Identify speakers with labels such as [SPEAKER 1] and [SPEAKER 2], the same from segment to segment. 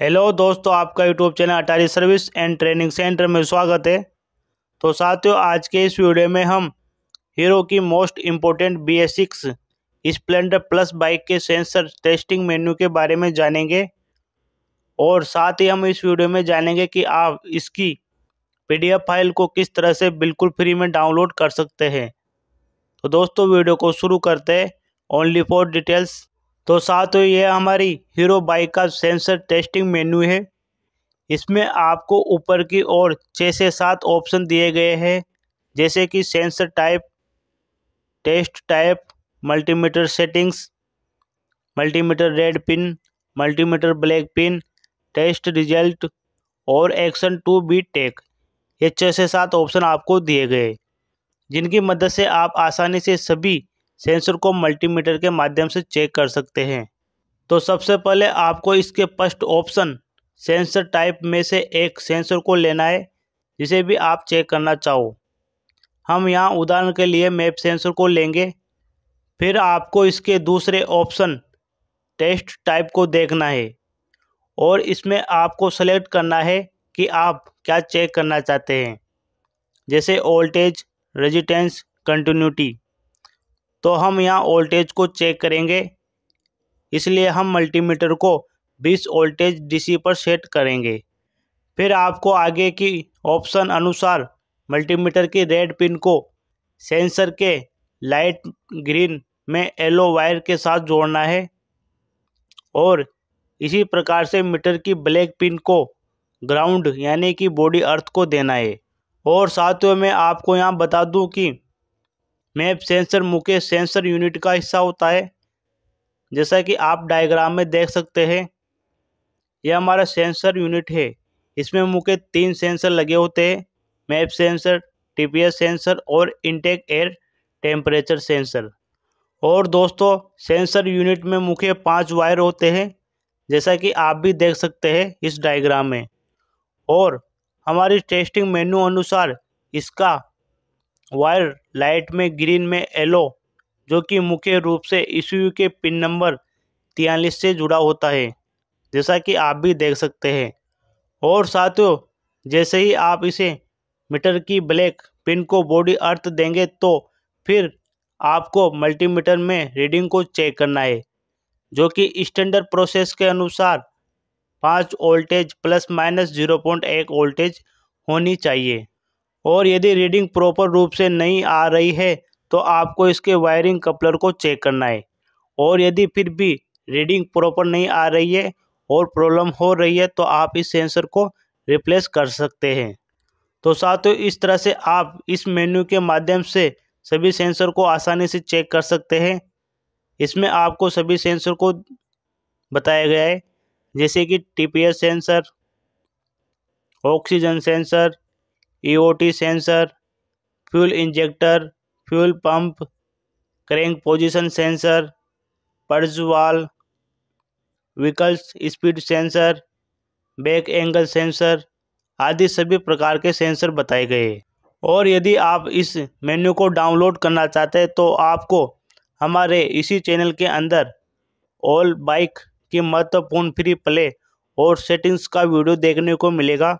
[SPEAKER 1] hello दोस्तों आपका YouTube channel Atari service and training centre में स्वागत है तो साथियों आज के इस वीडियो में हम हीरो की most important B S six Splendor plus bike के सेंसर टेस्टिंग मेन्यू के बारे में जानेंगे और साथ ही हम इस वीडियो में जानेंगे कि आप इसकी पी फाइल को किस तरह से बिल्कुल फ्री में डाउनलोड कर सकते हैं तो दोस्तों वीडियो को शुरू करते हैं ओनली फॉर डिटेल्स तो साथ ही यह हमारी हीरो बाइक का सेंसर टेस्टिंग मेन्यू है इसमें आपको ऊपर की ओर छः से सात ऑप्शन दिए गए हैं जैसे कि sensor type test type multimeter settings multimeter red pin multimeter black pin test result और एक्शन टू बी टेक ये छः से सात ऑप्शन आपको दिए गए जिनकी मदद से आप आसानी से सभी सेंसर को मल्टीमीटर के माध्यम से चेक कर सकते हैं तो सबसे पहले आपको इसके फर्स्ट ऑप्शन सेंसर टाइप में से एक सेंसर को लेना है जिसे भी आप चेक करना चाहो हम यहाँ उदाहरण के लिए मैप सेंसर को लेंगे फिर आपको इसके दूसरे ऑप्शन टेस्ट टाइप को देखना है और इसमें आपको सेलेक्ट करना है कि आप क्या चेक करना चाहते हैं जैसे ओल्टेज रेजिटेंस कंटिन्यूटी तो हम यहाँ वोल्टेज को चेक करेंगे इसलिए हम मल्टीमीटर को 20 वोल्टेज डीसी पर सेट करेंगे फिर आपको आगे की ऑप्शन अनुसार मल्टीमीटर की रेड पिन को सेंसर के लाइट ग्रीन में येलो वायर के साथ जोड़ना है और इसी प्रकार से मीटर की ब्लैक पिन को ग्राउंड यानी कि बॉडी अर्थ को देना है और साथ में आपको यहाँ बता दूं कि मैप सेंसर मुख्य सेंसर यूनिट का हिस्सा होता है जैसा कि आप डायग्राम में देख सकते हैं यह हमारा सेंसर यूनिट है इसमें मुख्य तीन सेंसर लगे होते हैं मैप सेंसर टीपीएस सेंसर और इंटेक एयर टेम्परेचर सेंसर और दोस्तों सेंसर यूनिट में मुख्य पांच वायर होते हैं जैसा कि आप भी देख सकते हैं इस डायग्राम में और हमारी टेस्टिंग मेन्यू अनुसार इसका वायर लाइट में ग्रीन में येलो जो कि मुख्य रूप से ईसीयू के पिन नंबर तियालीस से जुड़ा होता है जैसा कि आप भी देख सकते हैं और साथियों जैसे ही आप इसे मीटर की ब्लैक पिन को बॉडी अर्थ देंगे तो फिर आपको मल्टीमीटर में रीडिंग को चेक करना है जो कि स्टैंडर्ड प्रोसेस के अनुसार पाँच voltage plus minus zero point एक वोल्टेज होनी चाहिए और यदि रीडिंग प्रॉपर रूप से नहीं आ रही है तो आपको इसके वायरिंग कपलर को चेक करना है और यदि फिर भी रीडिंग प्रॉपर नहीं आ रही है और प्रॉब्लम हो रही है तो आप इस सेंसर को रिप्लेस कर सकते हैं तो साथियों इस तरह से आप इस मेन्यू के माध्यम से सभी सेंसर को आसानी से चेक कर सकते हैं इसमें आपको सभी सेंसर को बताया गया है जैसे कि TPS sensor oxygen sensor EOT sensor fuel injector fuel pump crank position sensor purge valve vehicles speed sensor bank angle sensor आदि सभी प्रकार के सेंसर बताए गए और यदि आप इस मेन्यू को डाउनलोड करना चाहते हैं तो आपको हमारे इसी चैनल के अंदर ऑल बाइक की महत्वपूर्ण फ्री प्ले और सेटिंग्स का वीडियो देखने को मिलेगा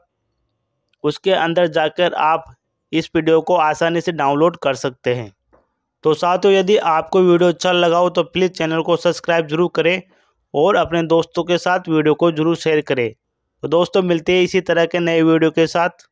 [SPEAKER 1] उसके अंदर जाकर आप इस वीडियो को आसानी से डाउनलोड कर सकते हैं तो साथियों यदि आपको वीडियो अच्छा लगा हो तो प्लीज़ चैनल को सब्सक्राइब जरूर करें और अपने दोस्तों के साथ वीडियो को जरूर शेयर करें तो दोस्तों मिलते हैं इसी तरह के नए वीडियो के साथ